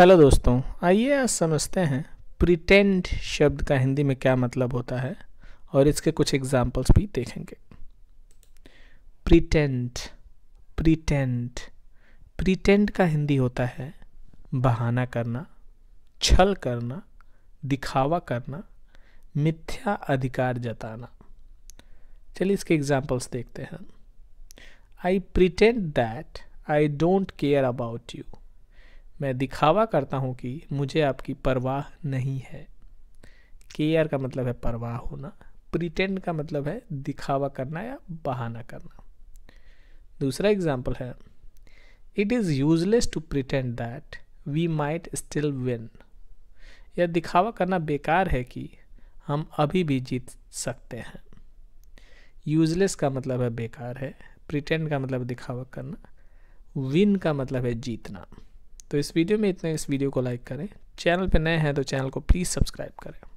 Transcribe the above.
hello दोस्तों आइए आज समझते हैं प्रिटेंड शब्द का हिंदी में क्या मतलब होता है और इसके कुछ एग्जाम्पल्स भी देखेंगे प्रिटेंड प्रिटेंड प्रिटेंड का हिंदी होता है बहाना करना छल करना दिखावा करना मिथ्या अधिकार जताना चलिए इसके एग्जाम्पल्स देखते हैं I pretend that I don't care about you मैं दिखावा करता हूँ कि मुझे आपकी परवाह नहीं है केयर का मतलब है परवाह होना प्रीटेंड का मतलब है दिखावा करना या बहाना करना दूसरा एग्जाम्पल है it is useless to pretend that we might still win यह दिखावा करना बेकार है कि हम अभी भी जीत सकते हैं यूजलेस का मतलब है बेकार है प्रिटेंड का मतलब दिखावा करना विन का मतलब है जीतना तो इस वीडियो में इतना इस वीडियो को लाइक करें चैनल पर नए हैं तो चैनल को प्लीज़ सब्सक्राइब करें